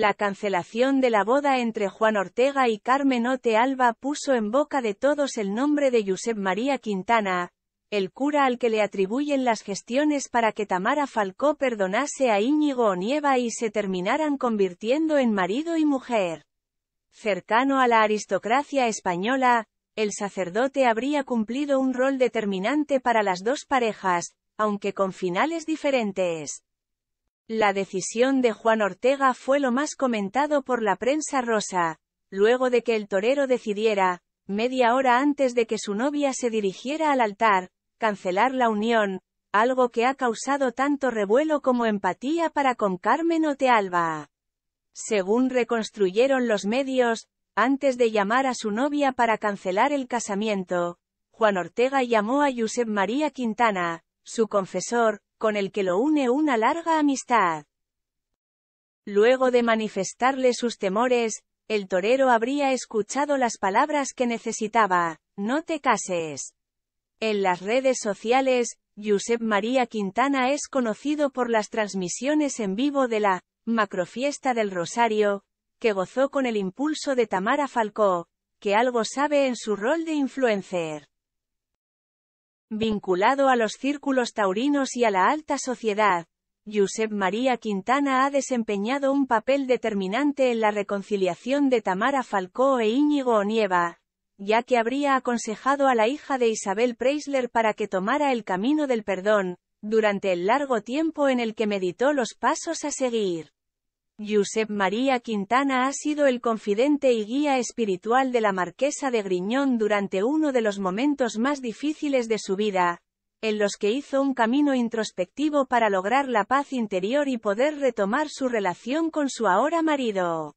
La cancelación de la boda entre Juan Ortega y Carmen Ote Alba puso en boca de todos el nombre de Josep María Quintana, el cura al que le atribuyen las gestiones para que Tamara Falcó perdonase a Íñigo Onieva y se terminaran convirtiendo en marido y mujer. Cercano a la aristocracia española, el sacerdote habría cumplido un rol determinante para las dos parejas, aunque con finales diferentes. La decisión de Juan Ortega fue lo más comentado por la prensa rosa, luego de que el torero decidiera, media hora antes de que su novia se dirigiera al altar, cancelar la unión, algo que ha causado tanto revuelo como empatía para con Carmen Otealba. Según reconstruyeron los medios, antes de llamar a su novia para cancelar el casamiento, Juan Ortega llamó a Josep María Quintana, su confesor, con el que lo une una larga amistad. Luego de manifestarle sus temores, el torero habría escuchado las palabras que necesitaba, no te cases. En las redes sociales, Josep María Quintana es conocido por las transmisiones en vivo de la Macrofiesta del Rosario, que gozó con el impulso de Tamara Falcó, que algo sabe en su rol de influencer. Vinculado a los círculos taurinos y a la alta sociedad, Josep María Quintana ha desempeñado un papel determinante en la reconciliación de Tamara Falcó e Íñigo Onieva, ya que habría aconsejado a la hija de Isabel Preisler para que tomara el camino del perdón, durante el largo tiempo en el que meditó los pasos a seguir. Josep María Quintana ha sido el confidente y guía espiritual de la marquesa de Griñón durante uno de los momentos más difíciles de su vida, en los que hizo un camino introspectivo para lograr la paz interior y poder retomar su relación con su ahora marido.